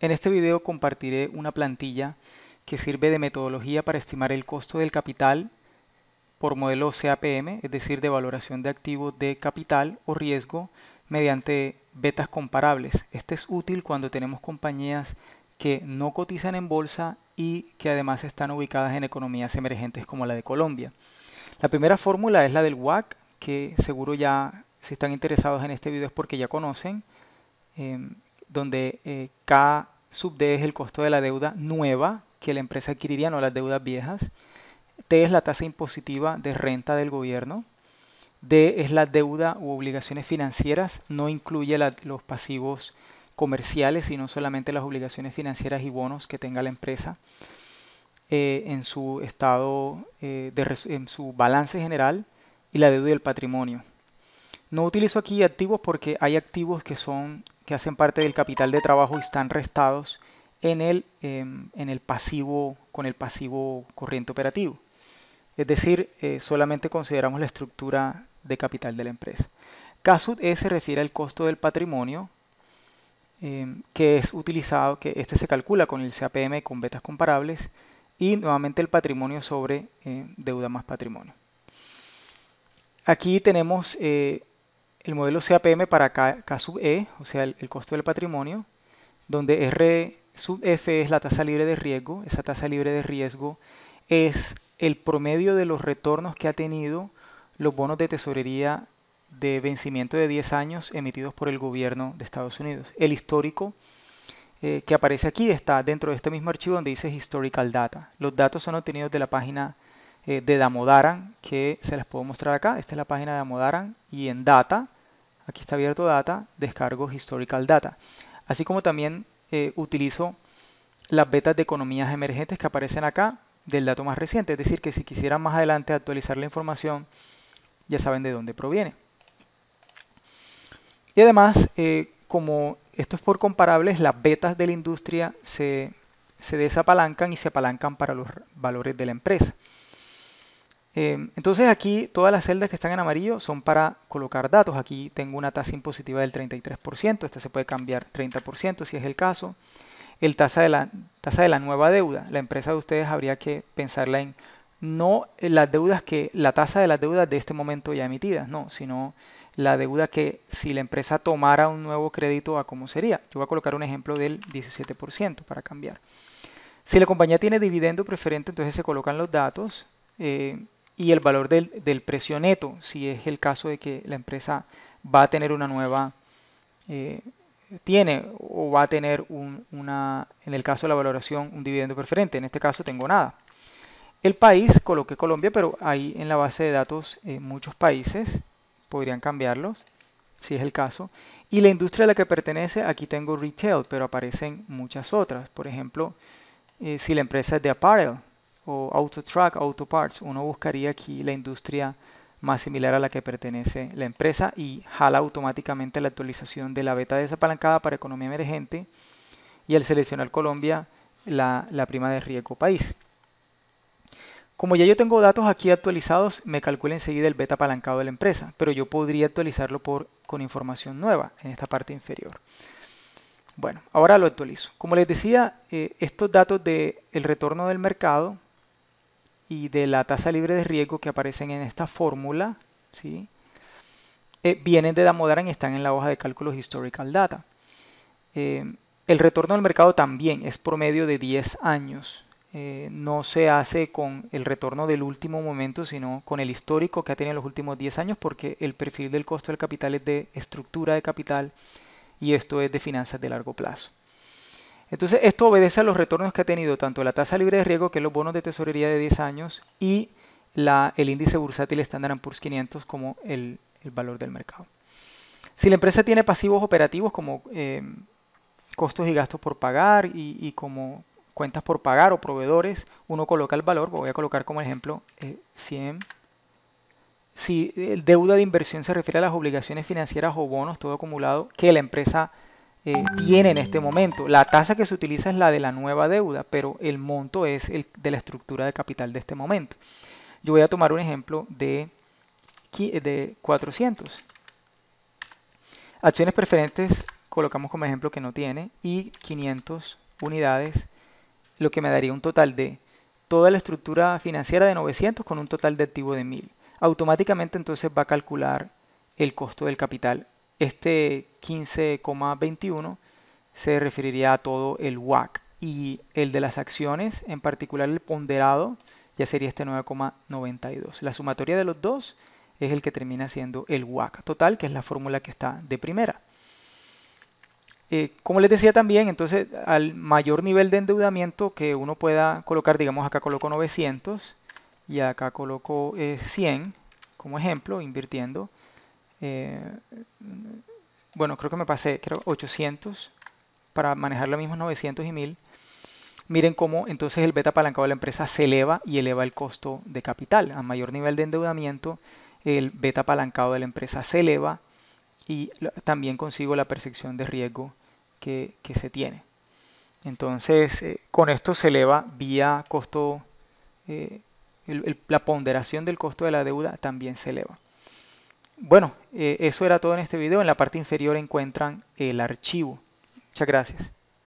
En este video compartiré una plantilla que sirve de metodología para estimar el costo del capital por modelo CAPM, es decir, de valoración de activos de capital o riesgo mediante betas comparables. Este es útil cuando tenemos compañías que no cotizan en bolsa y que además están ubicadas en economías emergentes como la de Colombia. La primera fórmula es la del WAC, que seguro ya si están interesados en este video es porque ya conocen. Em, donde K eh, sub D es el costo de la deuda nueva que la empresa adquiriría, no las deudas viejas. T es la tasa impositiva de renta del gobierno. D es la deuda u obligaciones financieras, no incluye los pasivos comerciales, sino solamente las obligaciones financieras y bonos que tenga la empresa eh, en su estado, eh, en su balance general y la deuda del patrimonio. No utilizo aquí activos porque hay activos que son que hacen parte del capital de trabajo y están restados en el, em, en el pasivo, con el pasivo corriente operativo. Es decir, eh, solamente consideramos la estructura de capital de la empresa. E se refiere al costo del patrimonio em, que es utilizado, que este se calcula con el CAPM con betas comparables y nuevamente el patrimonio sobre em, deuda más patrimonio. Aquí tenemos eh, el modelo CAPM para K, sub E, o sea, el, costo del patrimonio, donde R sub F es la tasa libre de riesgo. Esa tasa libre de riesgo es el promedio de los retornos que ha tenido los bonos de tesorería de vencimiento de 10 años emitidos por el gobierno de Estados Unidos. El histórico eh, que aparece aquí está dentro de este mismo archivo donde dice Historical Data. Los datos son obtenidos de la página eh, de Damodaran que se las puedo mostrar acá. Esta es la página de Damodaran y en Data, aquí está abierto Data, descargo Historical Data. Así como también eh, utilizo las betas de economías emergentes que aparecen acá del dato más reciente. Es decir, que si quisieran más adelante actualizar la información, ya saben de dónde proviene. Y además, eh, como esto es por comparables, las betas de la industria se, se desapalancan y se apalancan para los valores de la empresa. Eh, entonces aquí todas las celdas que están en amarillo son para colocar datos. Aquí tengo una tasa impositiva del 33%, esta se puede cambiar 30% si es el caso. El tasa de, la, tasa de la nueva deuda, la empresa de ustedes habría que pensarla en no las deudas que, la tasa de las deudas de este momento ya emitidas, no, sino la deuda que si la empresa tomara un nuevo crédito, ¿a cómo sería? Yo voy a colocar un ejemplo del 17% para cambiar. Si la compañía tiene dividendo preferente, entonces se colocan los datos. Eh, y el valor del, del, precio neto, si es el caso de que la empresa va a tener una nueva, eh, tiene o va a tener una, en el caso de la valoración, un dividendo preferente. En este caso tengo nada. El país, coloqué Colombia, pero ahí en la base de datos eh, muchos países, podrían cambiarlos, si es el caso. Y la industria a la que pertenece, aquí tengo retail, pero aparecen muchas otras. Por ejemplo, eh, si la empresa es de apparel, Auto o Auto Parts. uno buscaría aquí la industria más similar a la que pertenece la empresa y jala automáticamente la actualización de la beta desapalancada para economía emergente y al seleccionar Colombia la, prima de riesgo país. Como ya yo tengo datos aquí actualizados, me calcula enseguida el beta apalancado de la empresa, pero yo podría actualizarlo por, con información nueva en esta parte inferior. Bueno, ahora lo actualizo. Como les decía, eh, estos datos del el retorno del mercado y de la tasa libre de riesgo que aparecen en esta fórmula, ¿sí? Eh, vienen de Damodaran y están en la hoja de cálculos Historical Data. Eh, el retorno al mercado también es promedio de 10 años. Eh, no se hace con el retorno del último momento, sino con el histórico que ha tenido los últimos 10 años, porque el perfil del costo del capital es de estructura de capital y esto es de finanzas de largo plazo. Entonces, esto obedece a los retornos que ha tenido tanto la tasa libre de riesgo, que es los bonos de tesorería de 10 años, y el índice bursátil Standard Poor's 500 como el, valor del mercado. Si la empresa tiene pasivos operativos como eh, costos y gastos por pagar y, como cuentas por pagar o proveedores, uno coloca el valor, voy a colocar como ejemplo 100. Eh, si eh, deuda de inversión se refiere a las obligaciones financieras o bonos, todo acumulado, que la empresa eh, tiene en este momento. La tasa que se utiliza es la de la nueva deuda, pero el monto es el de la estructura de capital de este momento. Yo voy a tomar un ejemplo de, de 400. Acciones preferentes colocamos como ejemplo que no tiene y 500 unidades, lo que me daría un total de toda la estructura financiera de 900 con un total de activo de 1000. Automáticamente entonces va a calcular el costo del capital este 15,21 se referiría a todo el WAC y el de las acciones, en particular el ponderado, ya sería este 9,92. La sumatoria de los dos es el que termina siendo el WAC total, que es la fórmula que está de primera. Eh, como les decía también, entonces al mayor nivel de endeudamiento que uno pueda colocar, digamos acá coloco 900 y acá coloco 100 eh, como ejemplo, invirtiendo eh, bueno, creo que me pasé, creo 800 para manejar lo mismo 900 y 1000. Miren cómo entonces el beta apalancado de la empresa se eleva y eleva el costo de capital. A mayor nivel de endeudamiento, el beta apalancado de la empresa se eleva y también consigo la percepción de riesgo que, se tiene. Entonces, eh, con esto se eleva vía costo, eh, la ponderación del costo de la deuda también se eleva. Bueno, eh, eso era todo en este video. En la parte inferior encuentran el archivo. Muchas gracias.